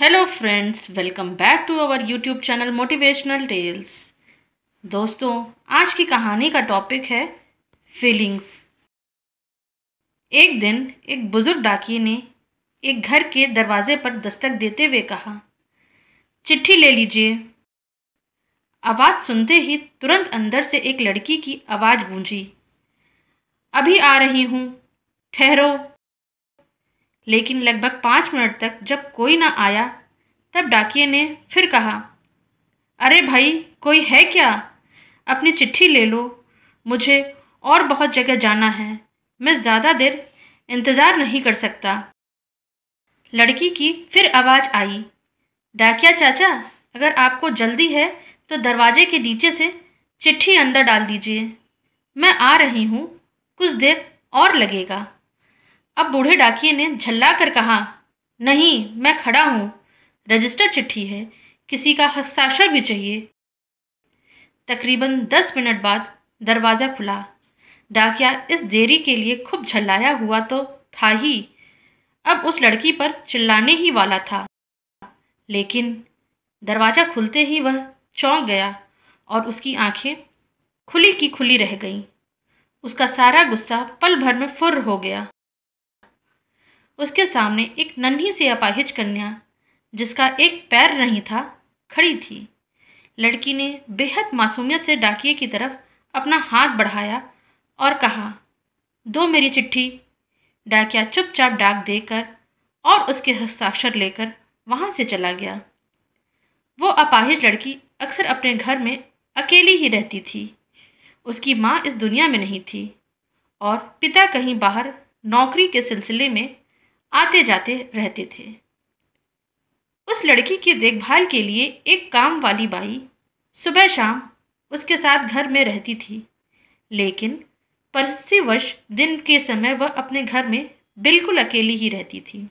hello friends welcome back to our YouTube channel motivational tales दोस्तों आज की कहानी का टॉपिक है फीलिंग्स एक दिन एक बुज़ुर्ग डाकिए ने एक घर के दरवाजे पर दस्तक देते हुए कहा चिट्ठी ले लीजिए आवाज़ सुनते ही तुरंत अंदर से एक लड़की की आवाज़ गूंजी अभी आ रही हूँ ठहरो लेकिन लगभग पाँच मिनट तक जब कोई ना आया तब डाकिए ने फिर कहा अरे भाई कोई है क्या अपनी चिट्ठी ले लो मुझे और बहुत जगह जाना है मैं ज़्यादा देर इंतज़ार नहीं कर सकता लड़की की फिर आवाज़ आई डाकिया चाचा अगर आपको जल्दी है तो दरवाजे के नीचे से चिट्ठी अंदर डाल दीजिए मैं आ रही हूँ कुछ देर और लगेगा अब बूढ़े डाकिए ने झल्ला कर कहा नहीं मैं खड़ा हूँ रजिस्टर चिट्ठी है किसी का हस्ताक्षर भी चाहिए तकरीबन दस मिनट बाद दरवाज़ा खुला डाकिया इस देरी के लिए खूब झल्लाया हुआ तो था ही अब उस लड़की पर चिल्लाने ही वाला था लेकिन दरवाज़ा खुलते ही वह चौंक गया और उसकी आंखें खुली की खुली रह गईं उसका सारा गुस्सा पल भर में फुर्र हो गया उसके सामने एक नन्ही सी अपाहिज कन्या जिसका एक पैर नहीं था खड़ी थी लड़की ने बेहद मासूमियत से डाकिए की तरफ अपना हाथ बढ़ाया और कहा दो मेरी चिट्ठी डाकिया चुपचाप डाक देकर और उसके हस्ताक्षर लेकर वहाँ से चला गया वो अपाहिज लड़की अक्सर अपने घर में अकेली ही रहती थी उसकी माँ इस दुनिया में नहीं थी और पिता कहीं बाहर नौकरी के सिलसिले में आते जाते रहते थे उस लड़की की देखभाल के लिए एक काम वाली बाई सुबह शाम उसके साथ घर में रहती थी लेकिन परिस्थितिवश दिन के समय वह अपने घर में बिल्कुल अकेली ही रहती थी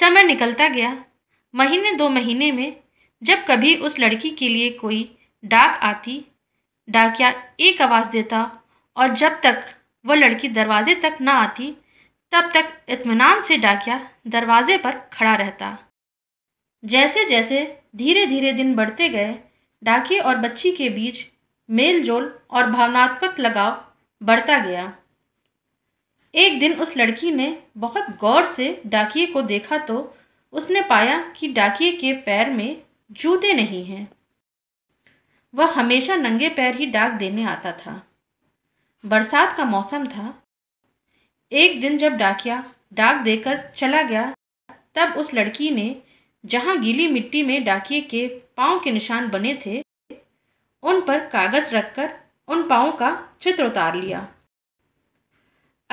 समय निकलता गया महीने दो महीने में जब कभी उस लड़की के लिए कोई डाक आती डाकिया एक आवाज़ देता और जब तक वह लड़की दरवाजे तक ना आती तब तक इत्मीनान से डाकिया दरवाजे पर खड़ा रहता जैसे जैसे धीरे धीरे दिन बढ़ते गए डाकिए और बच्ची के बीच मेल जोल और भावनात्मक लगाव बढ़ता गया एक दिन उस लड़की ने बहुत गौर से डाकिए को देखा तो उसने पाया कि डाकिए के पैर में जूते नहीं हैं वह हमेशा नंगे पैर ही डाक देने आता था बरसात का मौसम था एक दिन जब डाकिया डाक देकर चला गया तब उस लड़की ने जहाँ गीली मिट्टी में डाकिए के पाँव के निशान बने थे उन पर कागज़ रखकर उन पाँव का चित्र उतार लिया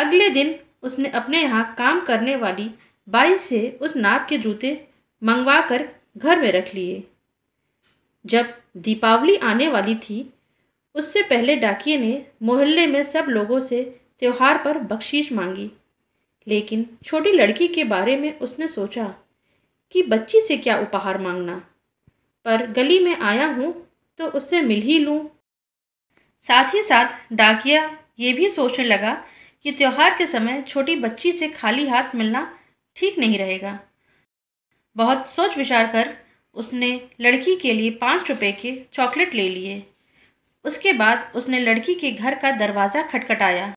अगले दिन उसने अपने यहाँ काम करने वाली बाई से उस नाप के जूते मंगवा कर घर में रख लिए जब दीपावली आने वाली थी उससे पहले डाकिए ने मोहल्ले में सब लोगों से त्यौहार पर बख्शीश मांगी लेकिन छोटी लड़की के बारे में उसने सोचा कि बच्ची से क्या उपहार मांगना पर गली में आया हूँ तो उससे मिल ही लूँ साथ ही साथ डाकिया ये भी सोचने लगा कि त्यौहार के समय छोटी बच्ची से खाली हाथ मिलना ठीक नहीं रहेगा बहुत सोच विचार कर उसने लड़की के लिए पाँच रुपए के चॉकलेट ले लिए उसके बाद उसने लड़की के घर का दरवाज़ा खटखटाया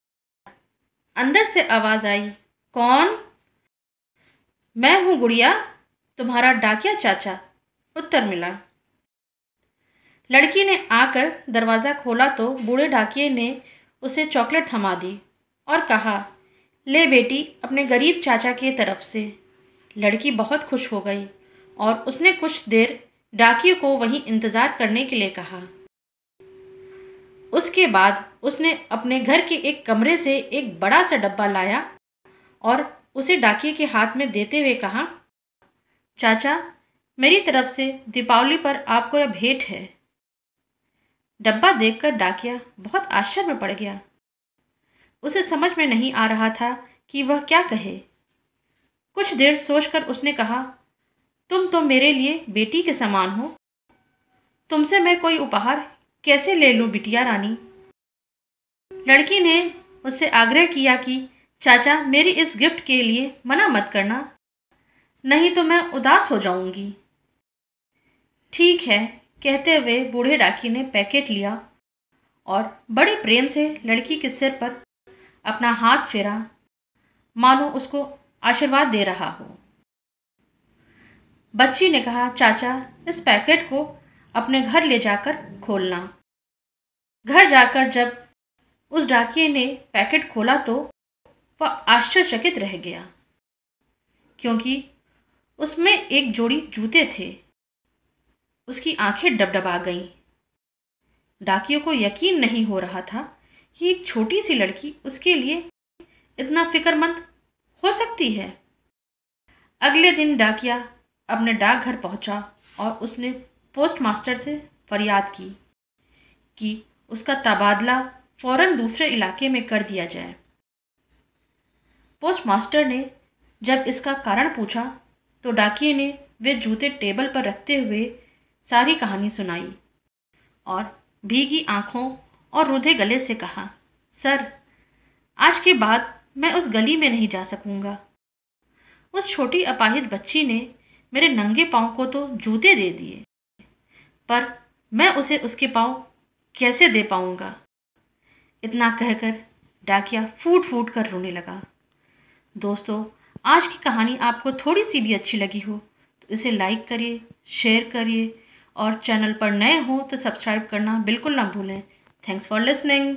अंदर से आवाज़ आई कौन मैं हूँ गुड़िया तुम्हारा डाकिया चाचा उत्तर मिला लड़की ने आकर दरवाज़ा खोला तो बूढ़े डाकिए ने उसे चॉकलेट थमा दी और कहा ले बेटी अपने गरीब चाचा की तरफ से लड़की बहुत खुश हो गई और उसने कुछ देर डाकिए को वहीं इंतज़ार करने के लिए कहा उसके बाद उसने अपने घर के एक कमरे से एक बड़ा सा डब्बा लाया और उसे डाकिए के हाथ में देते हुए कहा चाचा मेरी तरफ से दीपावली पर आपको यह भेंट है डब्बा देखकर डाकिया बहुत आश्चर्य में पड़ गया उसे समझ में नहीं आ रहा था कि वह क्या कहे कुछ देर सोचकर उसने कहा तुम तो मेरे लिए बेटी के समान हो तुमसे मैं कोई उपहार कैसे ले लूँ बिटिया रानी लड़की ने उससे आग्रह किया कि चाचा मेरी इस गिफ्ट के लिए मना मत करना नहीं तो मैं उदास हो जाऊंगी ठीक है कहते हुए बूढ़े डाकी ने पैकेट लिया और बड़े प्रेम से लड़की के सिर पर अपना हाथ फेरा मानो उसको आशीर्वाद दे रहा हो बच्ची ने कहा चाचा इस पैकेट को अपने घर ले जाकर खोलना घर जाकर जब उस डाकिए ने पैकेट खोला तो वह आश्चर्यचकित रह गया क्योंकि उसमें एक जोड़ी जूते थे उसकी आंखें डबडबा गईं डाकियों को यकीन नहीं हो रहा था कि एक छोटी सी लड़की उसके लिए इतना फिक्रमंद हो सकती है अगले दिन डाकिया अपने डाकघर पहुंचा और उसने पोस्ट मास्टर से फरियाद की कि उसका तबादला फौरन दूसरे इलाके में कर दिया जाए पोस्ट मास्टर ने जब इसका कारण पूछा तो डाकिए ने वे जूते टेबल पर रखते हुए सारी कहानी सुनाई और भीगी आंखों और रूधे गले से कहा सर आज के बाद मैं उस गली में नहीं जा सकूंगा उस छोटी अपाहित बच्ची ने मेरे नंगे पाँव को तो जूते दे दिए पर मैं उसे उसके पाँव कैसे दे पाऊँगा इतना कहकर डाकिया फूट फूट कर रोने लगा दोस्तों आज की कहानी आपको थोड़ी सी भी अच्छी लगी हो तो इसे लाइक करिए शेयर करिए और चैनल पर नए हो तो सब्सक्राइब करना बिल्कुल ना भूलें थैंक्स फॉर लिसनिंग